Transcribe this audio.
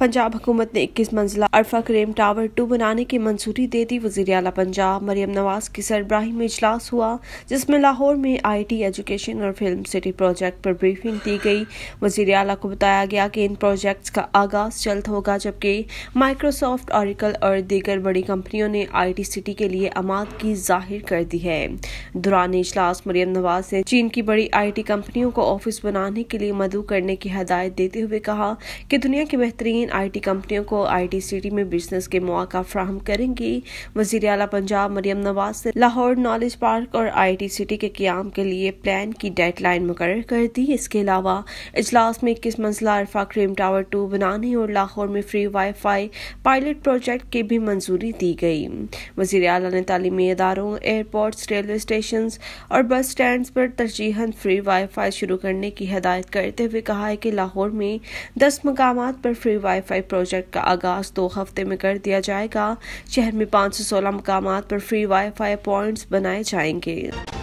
पंजाब हुकूमत ने इक्कीस मंजिला अरफा क्रेम टावर टू बनाने की मंजूरी दे दी वजी अला पंजाब मरियम नवाज की सरबराही में इजलास हुआ जिसमें लाहौर में आई टी एजुकेशन और फिल्म सिटी प्रोजेक्ट पर ब्रीफिंग दी गई वजीर अला को बताया गया कि इन प्रोजेक्ट्स का आगाज जल्द होगा जबकि माइक्रोसॉफ्ट ऑरिकल और दीगर बड़ी कंपनियों ने आई टी सिटी के लिए अमाद की जाहिर कर दी है दौरान इजलास मरियम नवाज ने चीन की बड़ी आई टी कंपनियों को ऑफिस बनाने के लिए मदू करने की हदायत देते हुए कहा कि दुनिया की बेहतरीन आई टी कंपनियों को टी सिटी में बिजनेस के मौका फ्राहम करेंगी वजीर अला पंजाब मरियम नवाज ने लाहौर नॉलेज पार्क और आईटी सिटी के क्याम के लिए प्लान की डेड लाइन मुकर कर दी इसके अलावा इजलास में इक्कीस मंजिला अरफा क्रीम टावर टू बनाने और लाहौर में free wifi pilot project की भी मंजूरी दी गई वजीर अला ने तालीमी इदारों एयरपोर्ट्स रेलवे स्टेशन और बस स्टैंड पर तरजीहन फ्री वाई फाई शुरू करने की हदायत करते हुए कहा है कि लाहौर में दस मकाम पर फ्री वाई फाई प्रोजेक्ट का आगाज़ दो हफ्ते में कर दिया जाएगा शहर में पाँच सौ सोलह मकाम पर फ्री वाई फाई पॉइंट्स बनाए जाएंगे